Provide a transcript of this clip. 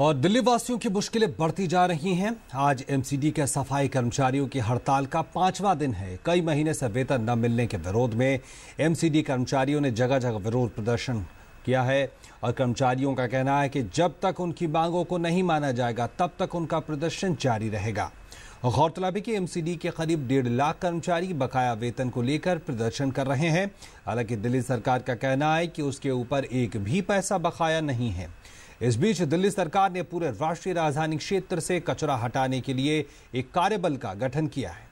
और दिल्ली वासियों की मुश्किलें बढ़ती जा रही हैं आज एमसीडी के सफाई कर्मचारियों की हड़ताल का पांचवा दिन है कई महीने से वेतन न मिलने के विरोध में एमसीडी कर्मचारियों ने जगह जगह विरोध प्रदर्शन किया है और कर्मचारियों का कहना है कि जब तक उनकी मांगों को नहीं माना जाएगा तब तक उनका प्रदर्शन जारी रहेगा गौरतलब है कि एम के करीब डेढ़ लाख कर्मचारी बकाया वेतन को लेकर प्रदर्शन कर रहे हैं हालांकि दिल्ली सरकार का कहना है कि उसके ऊपर एक भी पैसा बकाया नहीं है इस बीच दिल्ली सरकार ने पूरे राष्ट्रीय राजधानी क्षेत्र से कचरा हटाने के लिए एक कार्यबल का गठन किया है